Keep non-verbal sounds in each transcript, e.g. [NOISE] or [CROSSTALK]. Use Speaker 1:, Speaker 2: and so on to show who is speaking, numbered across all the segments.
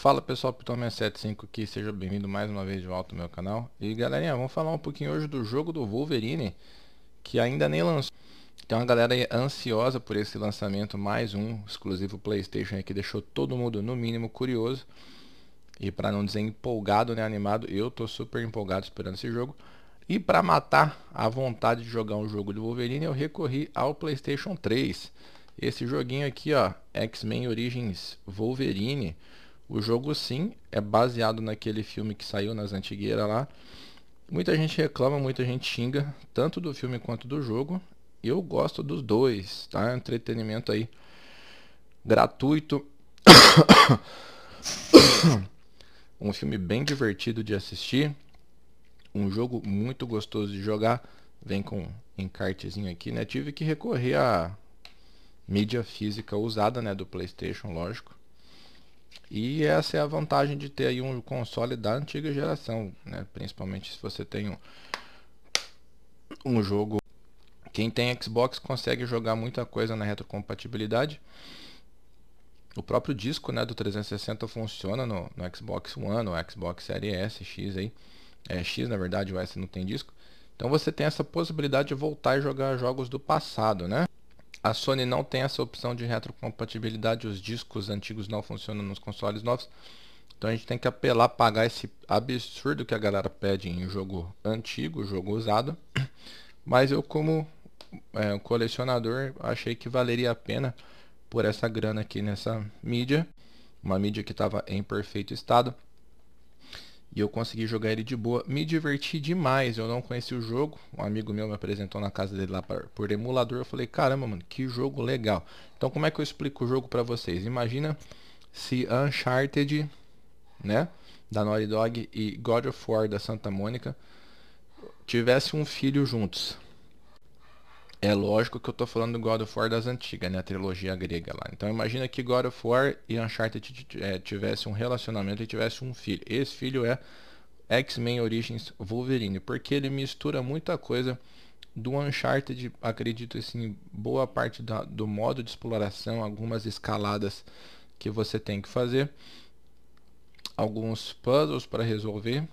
Speaker 1: Fala pessoal, Pitome75 aqui, seja bem-vindo mais uma vez de volta ao meu canal. E galerinha, vamos falar um pouquinho hoje do jogo do Wolverine, que ainda nem lançou. Tem então, uma galera ansiosa por esse lançamento, mais um exclusivo Playstation que deixou todo mundo no mínimo curioso. E para não dizer empolgado, né, animado, eu tô super empolgado esperando esse jogo. E para matar a vontade de jogar um jogo do Wolverine, eu recorri ao PlayStation 3. Esse joguinho aqui, ó, X-Men Origins Wolverine. O jogo sim é baseado naquele filme que saiu nas antigueiras lá. Muita gente reclama, muita gente xinga, tanto do filme quanto do jogo. Eu gosto dos dois, tá? É entretenimento aí gratuito. [COUGHS] um filme bem divertido de assistir. Um jogo muito gostoso de jogar. Vem com encartezinho aqui, né? Tive que recorrer à mídia física usada, né, do PlayStation, lógico e essa é a vantagem de ter aí um console da antiga geração, né? Principalmente se você tem um, um jogo. Quem tem Xbox consegue jogar muita coisa na retrocompatibilidade. O próprio disco né, do 360 funciona no, no Xbox One, no Xbox Series S, X aí. É X na verdade, o S não tem disco. Então você tem essa possibilidade de voltar e jogar jogos do passado, né? A Sony não tem essa opção de retrocompatibilidade, os discos antigos não funcionam nos consoles novos. Então a gente tem que apelar, pagar esse absurdo que a galera pede em jogo antigo, jogo usado. [CLEARS THROAT] Mas eu como é, colecionador achei que valeria a pena por essa grana aqui nessa mídia. Uma mídia que estava em perfeito estado. E eu consegui jogar ele de boa. Me diverti demais. Eu não conheci o jogo. Um amigo meu me apresentou na casa dele lá por emulador. Eu falei, caramba, mano, que jogo legal. Então, como é que eu explico o jogo para vocês? Imagina se Uncharted, né? Da Naughty Dog e God of War da Santa Mônica tivesse um filho juntos. É lógico que eu estou falando do God of War das antigas, né? A trilogia grega lá. Então imagina que God of War e Uncharted é, tivesse um relacionamento e tivesse um filho. Esse filho é X-Men Origins Wolverine, porque ele mistura muita coisa do Uncharted, acredito assim, boa parte da, do modo de exploração, algumas escaladas que você tem que fazer, alguns puzzles para resolver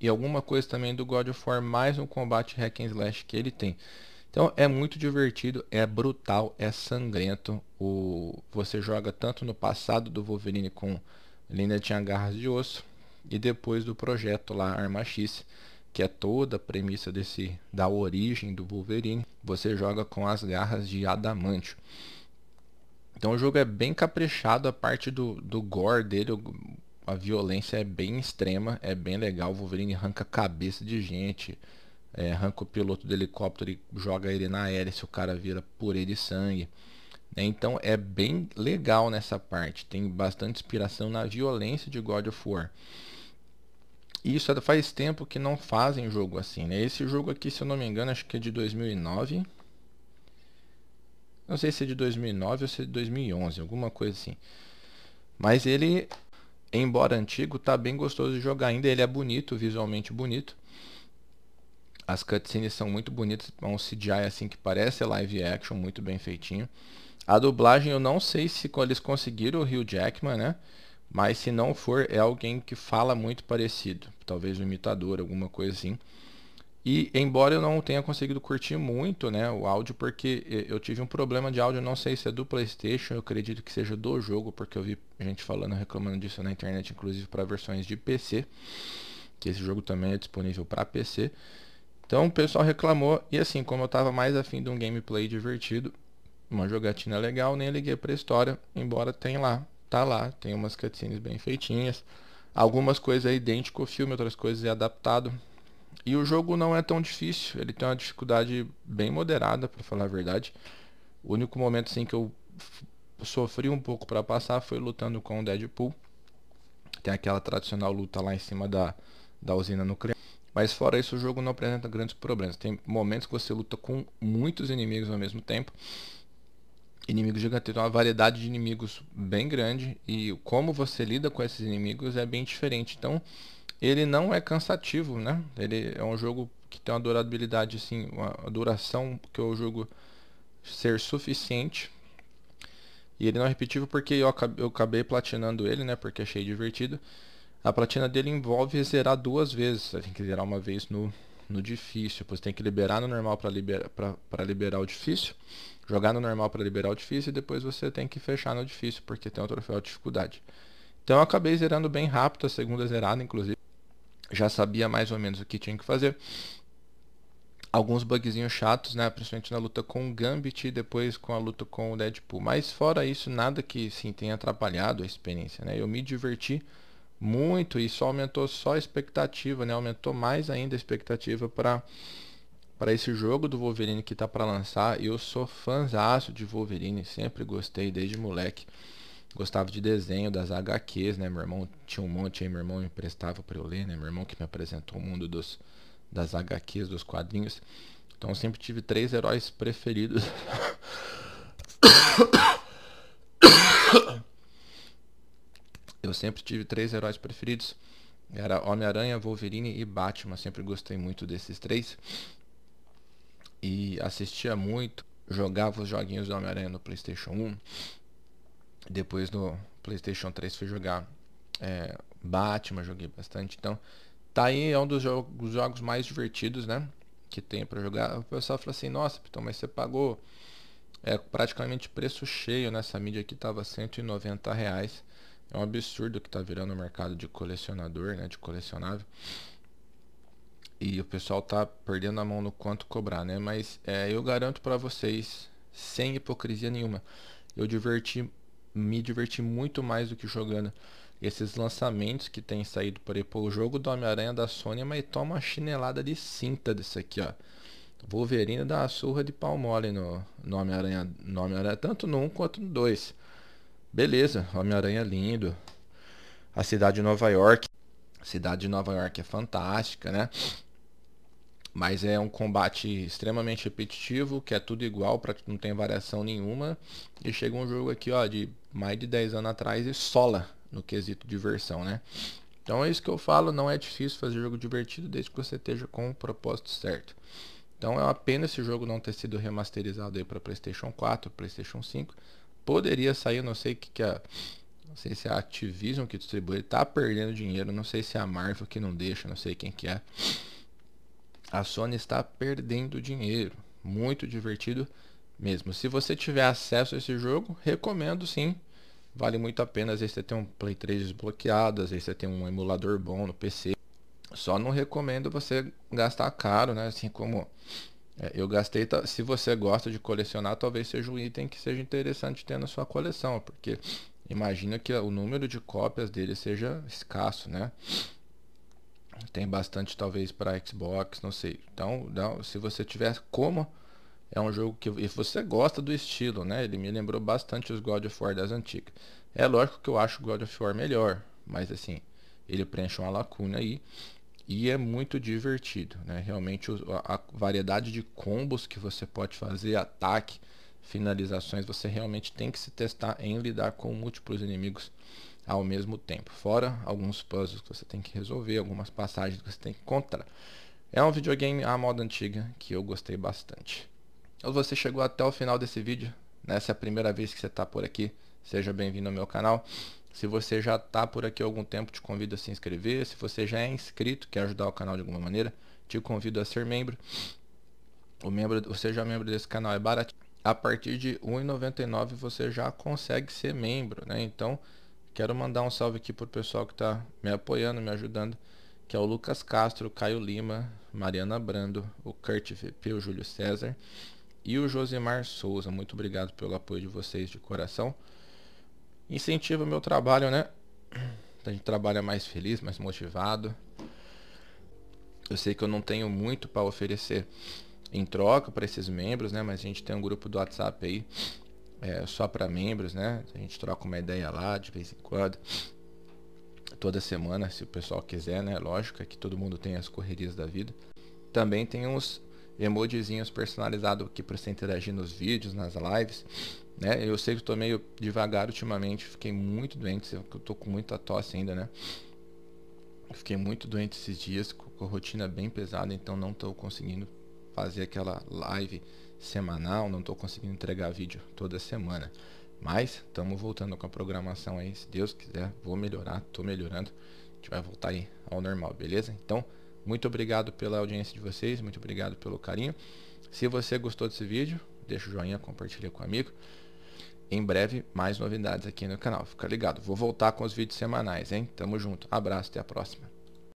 Speaker 1: e alguma coisa também do God of War mais um combate hack and slash que ele tem. Então é muito divertido, é brutal, é sangrento. O, você joga tanto no passado do Wolverine com ele ainda tinha garras de osso e depois do projeto lá Arma X, que é toda a premissa desse da origem do Wolverine, você joga com as garras de adamantio. Então o jogo é bem caprichado, a parte do, do gore dele, a violência é bem extrema, é bem legal. O Wolverine arranca cabeça de gente, é, arranca o piloto do helicóptero e joga ele na hélice, o cara vira purê de sangue. Né? Então é bem legal nessa parte, tem bastante inspiração na violência de God of War. E isso é faz tempo que não fazem jogo assim, né? Esse jogo aqui, se eu não me engano, acho que é de 2009. Não sei se é de 2009 ou se é de 2011, alguma coisa assim. Mas ele, embora antigo, tá bem gostoso de jogar ainda. Ele é bonito, visualmente bonito. As cutscenes são muito bonitas, é um CGI assim que parece live action, muito bem feitinho. A dublagem eu não sei se eles conseguiram o Hugh Jackman, né? Mas se não for, é alguém que fala muito parecido. Talvez um imitador, alguma coisa assim. E embora eu não tenha conseguido curtir muito né, o áudio, porque eu tive um problema de áudio, não sei se é do Playstation, eu acredito que seja do jogo, porque eu vi gente falando, reclamando disso na internet, inclusive para versões de PC, que esse jogo também é disponível para PC. Então o pessoal reclamou e assim, como eu estava mais afim de um gameplay divertido, uma jogatina legal, nem liguei pra história, embora tem lá, tá lá, tem umas cutscenes bem feitinhas. Algumas coisas é idêntico ao filme, outras coisas é adaptado. E o jogo não é tão difícil, ele tem uma dificuldade bem moderada, para falar a verdade. O único momento assim que eu sofri um pouco para passar foi lutando com o Deadpool. Tem aquela tradicional luta lá em cima da, da usina nuclear. Mas fora isso, o jogo não apresenta grandes problemas. Tem momentos que você luta com muitos inimigos ao mesmo tempo. Inimigos gigantes, uma variedade de inimigos bem grande e como você lida com esses inimigos é bem diferente. Então, ele não é cansativo, né? Ele é um jogo que tem uma durabilidade assim, uma duração que o jogo ser suficiente. E ele não é repetível porque eu acabei platinando ele, né? Porque achei divertido. A platina dele envolve zerar duas vezes. Você tem que zerar uma vez no, no difícil. Depois tem que liberar no normal para libera, liberar o difícil. Jogar no normal para liberar o difícil. E depois você tem que fechar no difícil, porque tem o um troféu de dificuldade. Então eu acabei zerando bem rápido, a segunda zerada, inclusive. Já sabia mais ou menos o que tinha que fazer. Alguns bugzinhos chatos, né? Principalmente na luta com o Gambit e depois com a luta com o Deadpool. Mas fora isso, nada que sim tenha atrapalhado a experiência, né? Eu me diverti muito e isso aumentou só a expectativa, né? Aumentou mais ainda a expectativa para para esse jogo do Wolverine que tá para lançar. Eu sou fãzaço de Wolverine, sempre gostei desde moleque. Gostava de desenho das HQs, né? Meu irmão tinha um monte aí, meu irmão emprestava para eu ler, né? Meu irmão que me apresentou o mundo dos das HQs, dos quadrinhos. Então eu sempre tive três heróis preferidos. Eu sempre tive três heróis preferidos. Era Homem-Aranha, Wolverine e Batman. Sempre gostei muito desses três. E assistia muito. Jogava os joguinhos do Homem-Aranha no PlayStation 1. Depois no PlayStation 3 fui jogar é, Batman, joguei bastante. Então, tá aí é um dos jogos, jogos mais divertidos, né? Que tem para jogar. O pessoal fala assim: nossa, então mas você pagou é, praticamente preço cheio nessa mídia aqui, tava 190 reais. É um absurdo que tá virando o mercado de colecionador, né? De colecionável. E o pessoal tá perdendo a mão no quanto cobrar, né? Mas é, eu garanto para vocês, sem hipocrisia nenhuma, eu diverti, me diverti muito mais do que jogando esses lançamentos que tem saído por aí. Pô, o jogo do Homem-Aranha da Sony, é mas toma uma chinelada de cinta desse aqui, ó. Wolverine dá uma surra de pau mole no, no Homem-Aranha, Homem tanto no 1 um quanto no 2. Beleza, Homem-Aranha lindo. A cidade de Nova York. A cidade de Nova York é fantástica, né? Mas é um combate extremamente repetitivo, que é tudo igual, pra, não tem variação nenhuma. E chega um jogo aqui, ó, de mais de 10 anos atrás e sola no quesito diversão, né? Então é isso que eu falo, não é difícil fazer jogo divertido desde que você esteja com o propósito certo. Então é uma pena esse jogo não ter sido remasterizado aí para PlayStation 4, PlayStation 5, poderia sair, não sei que, que a. Não sei se é a Activision que distribui, está perdendo dinheiro, não sei se é a Marvel que não deixa, não sei quem que é. A Sony está perdendo dinheiro. Muito divertido mesmo. Se você tiver acesso a esse jogo, recomendo sim. Vale muito a pena, às vezes você tem um Play 3 desbloqueado, às vezes você tem um emulador bom no PC. Só não recomendo você gastar caro, né? Assim como é, eu gastei. Se você gosta de colecionar, talvez seja um item que seja interessante ter na sua coleção, porque imagina que o número de cópias dele seja escasso, né? Tem bastante, talvez, para Xbox, não sei. Então, não, se você tiver como. É um jogo que e você gosta do estilo, né? Ele me lembrou bastante os God of War das antigas. É lógico que eu acho God of War melhor, mas assim, ele preenche uma lacuna aí e é muito divertido, né? Realmente a variedade de combos que você pode fazer, ataque, finalizações, você realmente tem que se testar em lidar com múltiplos inimigos ao mesmo tempo. Fora alguns puzzles que você tem que resolver, algumas passagens que você tem que encontrar. É um videogame à moda antiga que eu gostei bastante. Se você chegou até o final desse vídeo, né? se é a primeira vez que você está por aqui, seja bem-vindo ao meu canal. Se você já está por aqui há algum tempo, te convido a se inscrever. Se você já é inscrito, quer ajudar o canal de alguma maneira, te convido a ser membro. O membro, você já é membro desse canal é barato. A partir de R$1,99 você já consegue ser membro, né? Então, quero mandar um salve aqui pro pessoal que está me apoiando, me ajudando, que é o Lucas Castro, Caio Lima, Mariana Brando, o Kurt VP, o Júlio César e o Josimar Souza. Muito obrigado pelo apoio de vocês de coração incentiva o meu trabalho, né? A gente trabalha mais feliz, mais motivado. Eu sei que eu não tenho muito para oferecer em troca para esses membros, né? Mas a gente tem um grupo do WhatsApp aí é, só para membros, né? A gente troca uma ideia lá de vez em quando. Toda semana, se o pessoal quiser, né? Lógico, é que todo mundo tem as correrias da vida. Também tem uns emojizinhos personalizados aqui para você interagir nos vídeos, nas lives né? Eu sei que estou meio devagar ultimamente, fiquei muito doente, eu estou com muita tosse ainda, né? Fiquei muito doente esses dias, com a rotina bem pesada, então não estou conseguindo fazer aquela live semanal, não estou conseguindo entregar vídeo toda semana. Mas estamos voltando com a programação aí, se Deus quiser, vou melhorar, estou melhorando. A gente vai voltar aí ao normal, beleza? Então, muito obrigado pela audiência de vocês, muito obrigado pelo carinho. Se você gostou desse vídeo, deixa o joinha, compartilha com o amigo em breve mais novidades aqui no canal. Fica ligado. Vou voltar com os vídeos semanais, hein? Tamo junto. Abraço, até a próxima.